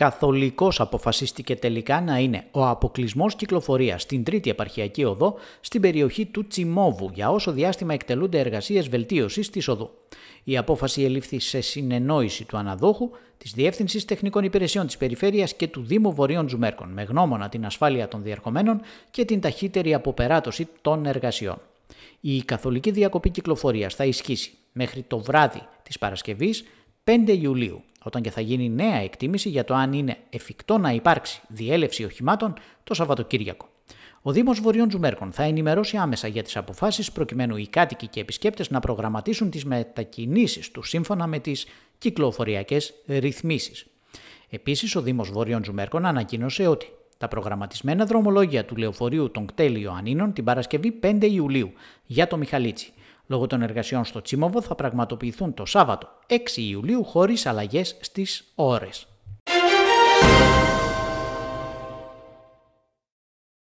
καθολικός αποφασίστηκε τελικά να είναι ο αποκλεισμός κυκλοφορίας στην τρίτη επαρχιακή οδό στην περιοχή του Τσιμόβου για όσο διάστημα εκτελούνται εργασίες βελτίωσης της οδού. Η απόφαση ελήφθη σε συνεννόηση του αναδόχου, της Διεύθυνσης Τεχνικών Υπηρεσιών της Περιφέρειας και του Δήμου Βορείων Τζουμέρκων, με γνώμονα την ασφάλεια των διαρχομένων και την ταχύτερη αποπεράτωση των εργασιών. Η καθολική διακοπή κυκλοφορίας θα ισχύσει μέχρι το βράδυ της Παρασκευής 5 Ιουλίου όταν και θα γίνει νέα εκτίμηση για το αν είναι εφικτό να υπάρξει διέλευση οχημάτων το Σαββατοκύριακο. Ο Δήμος Βορειών Τζουμέρκων θα ενημερώσει άμεσα για τις αποφάσεις προκειμένου οι κάτοικοι και επισκέπτες να προγραμματίσουν τις μετακινήσεις του σύμφωνα με τις κυκλοφοριακές ρυθμίσεις. Επίσης, ο Δήμος Βορειών Τζουμέρκων ανακοίνωσε ότι τα προγραμματισμένα δρομολόγια του λεωφορείου των κτέλ Ανίνων την Παρασκευή 5 Ιουλίου για το Μιχαλίτσι λόγω των εργασιών στο Τσίμοβο θα πραγματοποιηθούν το Σάββατο 6 Ιουλίου χωρίς αλλαγές στις ώρες.